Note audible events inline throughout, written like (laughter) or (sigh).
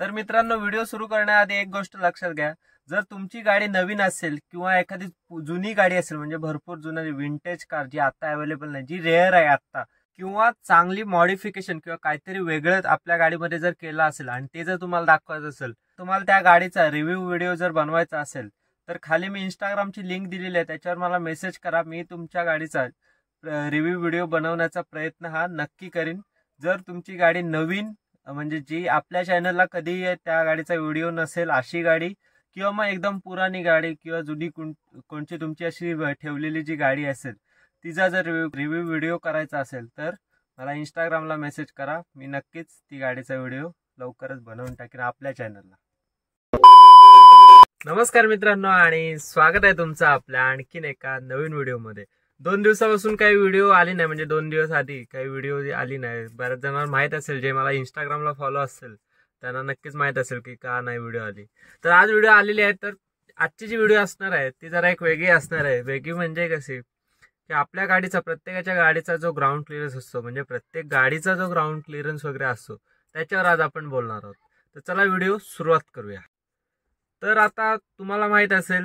तर मित्रांनो व्हिडिओ सुरू करण्याआधी एक गोष्ट लक्षात घ्या जर तुमची गाडी नवीन असेल किंवा एखादी जुनी गाडी असेल म्हणजे भरपूर जुनी विंटेज कार जी आता अवेलेबल नाही जी रेअर आहे आता किंवा चांगली मॉडिफिकेशन किंवा काहीतरी वेगळं आपल्या गाडीमध्ये जर केलं असेल आणि ते जर तुम्हाला दाखवायचं असेल तुम्हाला त्या गाडीचा रिव्ह्यू व्हिडिओ जर बनवायचा असेल तर खाली मी इंस्टाग्रामची लिंक दिलेली आहे त्याच्यावर मला मेसेज करा मी तुमच्या गाडीचा रिव्ह्यू व्हिडिओ बनवण्याचा प्रयत्न हा नक्की करीन जर तुमची गाडी नवीन म्हणजे जी आपल्या चॅनलला कधी त्या गाडीचा व्हिडिओ नसेल अशी गाडी किंवा मग एकदम पुराणी गाडी किंवा जुनी कोण कोणची तुमची अशी ठेवलेली जी गाडी असेल तिचा जर रिव्ह्यू व्हिडिओ करायचा असेल तर मला इंस्टाग्रामला मेसेज करा मी नक्कीच ती गाडीचा व्हिडिओ लवकरच बनवून टाकेन आपल्या चॅनलला नमस्कार मित्रांनो आणि स्वागत आहे तुमचं आपल्या आणखीन एका नवीन व्हिडिओमध्ये दोन दिवसापासून काही व्हिडिओ आले नाही म्हणजे दोन दिवस आधी काही व्हिडिओ आली नाही बऱ्याच जणांना माहीत असेल जे मला इंस्टाग्रामला फॉलो असेल त्यांना नक्कीच माहीत असेल की का नाही व्हिडिओ आली तर आज व्हिडिओ आलेली आहे तर आजची जी व्हिडिओ असणार आहे ती जरा एक वेगळी असणार आहे वेगळी म्हणजे कशी की आपल्या गाडीचा प्रत्येकाच्या गाडीचा जो ग्राउंड क्लिअरन्स असतो म्हणजे प्रत्येक गाडीचा जो ग्राउंड क्लिअरन्स वगैरे असतो त्याच्यावर आज आपण बोलणार आहोत तर चला व्हिडिओ सुरुवात करूया तर आता तुम्हाला माहीत असेल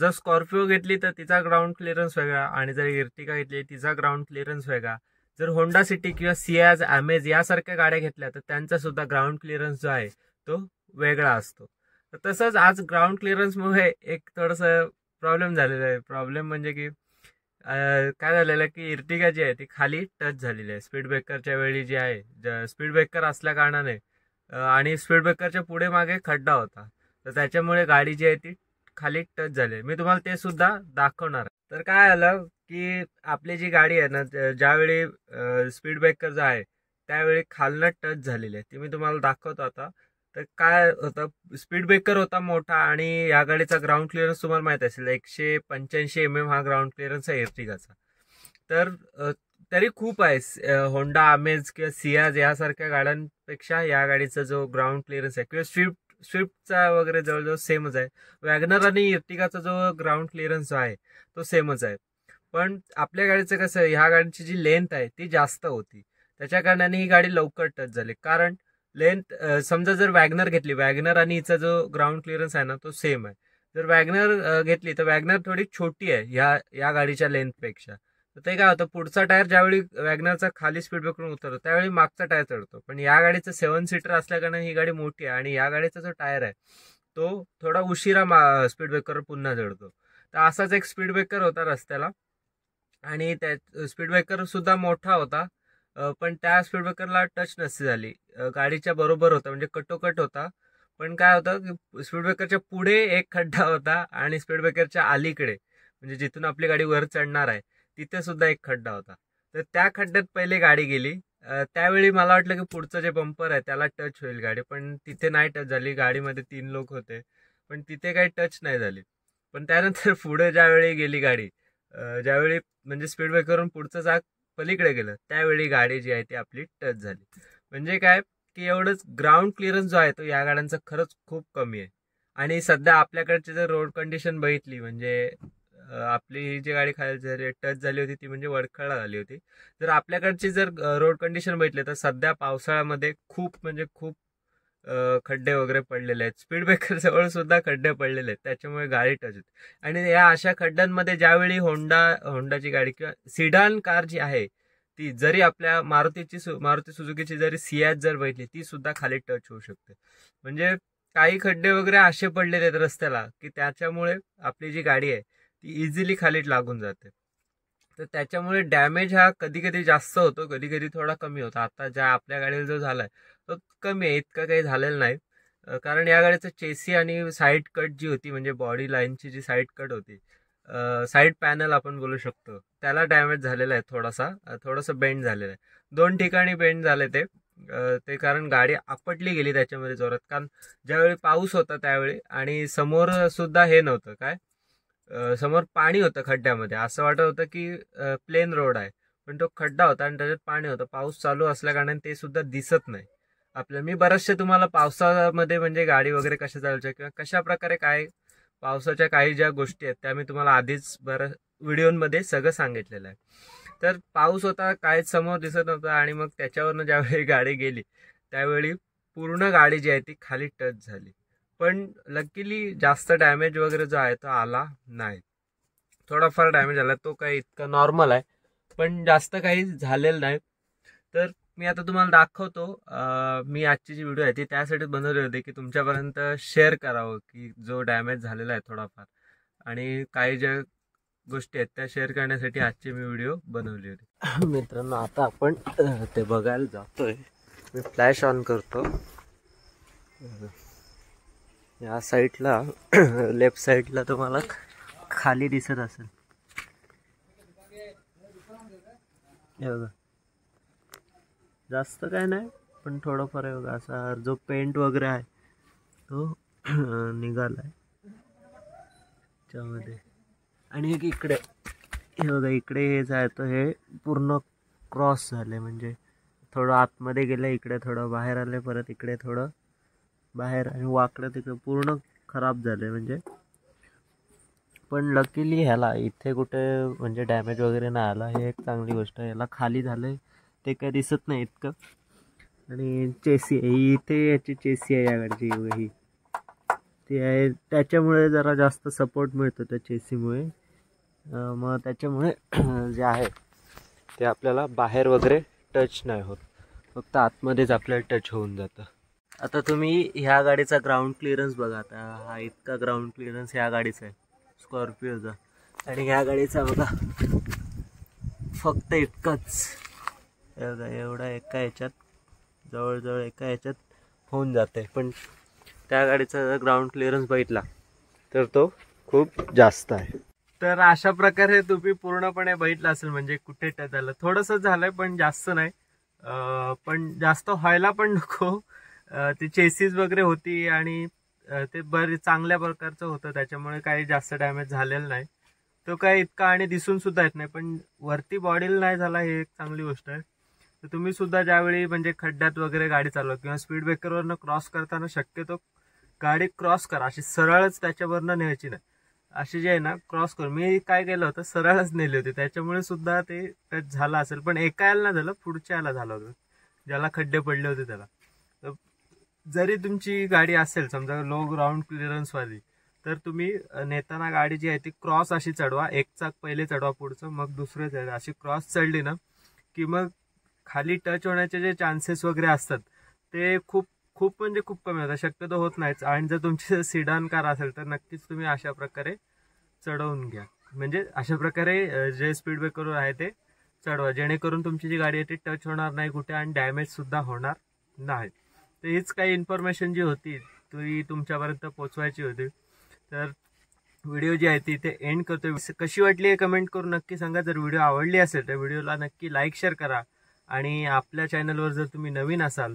जर स्कॉर्पिओ घेतली तर तिचा ग्राउंड क्लिअरन्स वेगळा आणि जर इर्टिका घेतली तिचा ग्राउंड क्लिअरन्स वेगळा जर होंडा सिटी किंवा सियाज ॲमेज यासारख्या गाड्या घेतल्या तर त्यांचा सुद्धा ग्राउंड क्लिअरन्स जो आहे तो वेगळा असतो तर तसंच आज ग्राउंड क्लिअरन्समुळे एक थोडंसं प्रॉब्लेम झालेला आहे प्रॉब्लेम म्हणजे की काय झालेलं आहे की इर्टिका जी आहे ती खाली टच झालेली आहे स्पीड ब्रेकरच्या वेळी जी आहे स्पीड ब्रेकर असल्या कारणाने आणि स्पीड ब्रेकरच्या पुढे मागे खड्डा होता तर त्याच्यामुळे गाडी जी आहे ती खाली टच झाली मी तुम्हाला ते सुद्धा दाखवणार तर काय आलं की आपली जी गाडी आहे ना ज्यावेळी स्पीड ब्रेकर जो आहे त्यावेळी खालनं टच झालेली आहे ती मी तुम्हाला दाखवतो आता तर काय होतं स्पीड ब्रेकर होता मोठा आणि या गाडीचा ग्राउंड क्लिअरन्स तुम्हाला माहीत असेल एकशे पंच्याऐंशी एम एम हा ग्राउंड क्लिअरन्स आहे एर्टिगाचा तर तरी खूप आहे होंडा अमेज किंवा सियाज यासारख्या गाड्यांपेक्षा या गाडीचा जो ग्राउंड क्लिअरन्स आहे किंवा स्विफ्ट स्विफ्टचा वगैरे जवळजवळ सेमच आहे वॅगनर आणि इर्टिगाचा जो ग्राउंड क्लिअरन्स आहे तो सेमच आहे पण आपल्या गाडीचं कसं आहे ह्या गाडीची जी लेंथ आहे ती जास्त होती त्याच्या कारणाने ही गाडी लवकर टच झाली कारण लेंथ समजा जर वॅगनर घेतली वॅगनर आणि हिचा जो ग्राउंड क्लिअरन्स आहे ना तो सेम आहे जर वॅगनर घेतली तर वॅगनर थोडी छोटी आहे ह्या या गाडीच्या लेंथपेक्षा तर ते काय होतं पुढचा टायर ज्यावेळी वॅगनरचा खाली स्पीड ब्रेकरून उतरतो त्यावेळी मागचा टायर चढतो पण या गाडीचं सेवन सीटर असल्याकारणाने ही गाडी मोठी आहे आणि या गाडीचा जो टायर आहे तो थोडा उशिरा मा स्पीड ब्रेकरवर पुन्हा चढतो तर असाच एक स्पीड ब्रेकर होता रस्त्याला आणि त्या स्पीड ब्रेकर सुद्धा मोठा होता पण त्या स्पीड ब्रेकरला टच नसती झाली गाडीच्या बरोबर होता म्हणजे कटोकट होता पण काय होतं की स्पीड ब्रेकरच्या पुढे एक खड्डा होता आणि स्पीड ब्रेकरच्या अलीकडे म्हणजे जिथून आपली गाडी वर चढणार आहे तिथे सुद्धा एक खड्डा होता तर त्या खड्ड्यात पहिले गाडी गेली त्यावेळी मला वाटलं की पुढचं जे बंपर आहे त्याला टच होईल गाडी पण तिथे नाही टच झाली गाडीमध्ये तीन लोक होते पण तिथे काही टच नाही झाली पण त्यानंतर (laughs) पुढे ज्यावेळी गेली गाडी ज्यावेळी म्हणजे स्पीड ब्रेकरून पुढचं जाग पलीकडे गेलं त्यावेळी गाडी जी आहे ती आपली टच झाली म्हणजे काय की एवढंच ग्राउंड क्लिअरन्स जो आहे तो या गाड्यांचा खरंच खूप कमी आहे आणि सध्या आपल्याकडची जर रोड कंडिशन बघितली म्हणजे आपली ही जी गाडी खाली जरी टच झाली होती ती म्हणजे वडखळा झाली होती जर आपल्याकडची जर रोड कंडिशन बघितली तर सध्या पावसाळ्यामध्ये खूप म्हणजे खूप खड्डे वगैरे पडलेले आहेत स्पीड ब्रेकरजवळ (laughs) सुद्धा खड्डे पडलेले आहेत त्याच्यामुळे गाडी टच होते आणि या अशा खड्ड्यांमध्ये ज्यावेळी होंडा होंडाची गाडी किंवा सिडान कार जी आहे ती जरी आपल्या मारुतीची सु मारुती सुजुकीची जरी सियाज जर बघितली ती सुद्धा खाली टच होऊ शकते म्हणजे काही खड्डे वगैरे असे पडलेले आहेत रस्त्याला की त्याच्यामुळे आपली जी गाडी आहे ती इझिली खाली लागून जाते तर त्याच्यामुळे डॅमेज हा कधी कधी जास्त होतो कधी कधी थोडा कमी होतो आता ज्या आपल्या गाडीला जो झाला आहे तो कमी आहे इतका काही झालेला नाही कारण या गाडीचं चेसी आणि साईड कट जी होती म्हणजे बॉडी लाईनची जी साईड कट होती साईड पॅनल आपण बोलू शकतो त्याला डॅमेज झालेला आहे थोडासा थोडंसं बेंड झालेलं आहे दोन ठिकाणी बेंड झाले ते ते कारण गाडी आपटली गेली त्याच्यामध्ये जोरात कारण ज्यावेळी पाऊस होता त्यावेळी आणि समोर सुद्धा हे नव्हतं काय समोर पाणी होतं खड्ड्यामध्ये असं वाटत होतं की प्लेन रोड आहे पण तो खड्डा होता आणि त्याच्यात पाणी होतं पाऊस चालू असल्या कारणाने ते सुद्धा दिसत नाही आपल्या मी बरेचसे तुम्हाला पावसामध्ये म्हणजे गाडी वगैरे कशा चालवायच्या किंवा कशा प्रकारे काय पावसाच्या काही ज्या गोष्टी आहेत त्या मी तुम्हाला आधीच बरं व्हिडिओमध्ये सगळं सांगितलेलं आहे तर पाऊस होता काहीच समोर दिसत नव्हता आणि मग त्याच्यावरनं ज्यावेळी गाडी गेली त्यावेळी पूर्ण गाडी जी आहे ती खाली टच झाली पण लकीली जास्त डॅमेज वगैरे जो आहे तो आला नाही थोडाफार डॅमेज आला तो काही इतका नॉर्मल आहे पण जास्त काही झालेलं नाही तर मी आता तुम्हाला दाखवतो मी आजची जी व्हिडिओ आहे ती त्यासाठी बनवली होती की तुमच्यापर्यंत शेअर करावं की जो डॅमेज झालेला आहे थोडाफार आणि काही ज्या गोष्टी आहेत त्या शेअर करण्यासाठी आजची मी व्हिडिओ बनवली होती (coughs) मित्रांनो आता आपण ते बघायला जातोय मी फ्लॅश ऑन करतो या साईडला (clears throat) लेफ्ट साईडला तुम्हाला खाली दिसत असेल हे बघा जास्त काय नाही पण थोडंफार आहे बघा असा जो पेंट वगैरे आहे तो (clears throat) निघाला आहे त्यामध्ये आणि एक इकडे हे बघा इकडे हे जायचं हे पूर्ण क्रॉस झाले म्हणजे थोडं आतमध्ये गेलं इकडे थोडं बाहेर आले परत इकडे थोडं बाहेर आणि वाकडं तिकडं पूर्ण खराब झाले म्हणजे पण लकीली ह्याला इथे कुठे म्हणजे डॅमेज वगैरे नाही आला हे एक चांगली गोष्ट आहे याला खाली झालं ते काही दिसत नाही इतकं आणि चेसी आहे इथे याची चेसी आहे याकडची ही ती आहे त्याच्यामुळे जरा जास्त सपोर्ट मिळतो त्या चेसीमुळे मग त्याच्यामुळे (clears throat) जे आहे ते आपल्याला बाहेर वगैरे टच नाही होत फक्त आतमध्येच आपल्याला टच होऊन जातं आता तुम्ही ह्या गाडीचा ग्राउंड क्लिअरन्स बघा आता हा इतका ग्राउंड क्लिअरन्स ह्या गाडीचा आहे स्कॉर्पिओचा आणि ह्या गाडीचा बघा फक्त इतकंच बघा एवढा एका ह्याच्यात जवळजवळ एका ह्याच्यात होऊन जाते पण त्या गाडीचा जर ग्राउंड क्लिअरन्स बघितला तर तो खूप जास्त आहे तर अशा प्रकारे तुम्ही पूर्णपणे बघितलं असेल म्हणजे कुठे टच झालं थोडंसं झालंय पण जास्त नाही पण जास्त व्हायला पण नको ती चेसीस वगैरे होती आणि ते बरे चांगल्या प्रकारचं होतं त्याच्यामुळे काही जास्त डॅमेज झालेलं नाही तो काय इतका आणि दिसून सुद्धा येत नाही पण वरती बॉडीला नाही झाला हे एक चांगली गोष्ट आहे तर तुम्ही सुद्धा ज्यावेळी म्हणजे खड्ड्यात वगैरे गाडी चालवा किंवा स्पीड ब्रेकरवरनं क्रॉस करताना शक्यतो गाडी क्रॉस करा अशी सरळच त्याच्यावरनं न्यायची नाही अशी जे आहे ना क्रॉस करून मी काय केलं होतं सरळच नेली होती त्याच्यामुळे सुद्धा ते टच झालं असेल पण एका ना झालं पुढच्या यायला झालं होतं ज्याला खड्डे पडले होते त्याला तर जरी तुमची गाडी असेल समजा लो ग्राउंड वाली तर तुम्ही नेताना गाडी जी आहे ती क्रॉस अशी चढवा एक चाक पहिले चढवा पुढचं मग दुसरं चढ अशी क्रॉस चढली ना की मग खाली टच होण्याचे जे चान्सेस वगैरे असतात ते खूप खूप म्हणजे खूप कमी होतात शक्यतो होत नाहीच आणि जर तुमची सिडान (laughs) कार असेल तर नक्कीच तुम्ही अशा प्रकारे चढवून घ्या म्हणजे अशा प्रकारे जे स्पीड ब्रेकर आहे ते चढवा जेणेकरून तुमची जी गाडी आहे ती टच होणार नाही कुठे आणि डॅमेज सुद्धा होणार नाही तर हीच काही इन्फॉर्मेशन जी होती ती तुमच्यापर्यंत पोचवायची होती तर व्हिडिओ जी आहे ती इथे एंड करतो कशी वाटली हे कमेंट करून नक्की सांगा जर व्हिडिओ आवडली असेल तर व्हिडिओला नक्की लाईक शेअर करा आणि आपल्या चॅनलवर जर तुम्ही नवीन असाल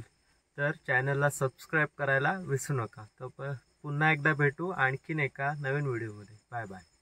तर चॅनलला सबस्क्राईब करायला विसरू नका तर पुन्हा एकदा भेटू आणखीन एका नवीन व्हिडिओमध्ये बाय बाय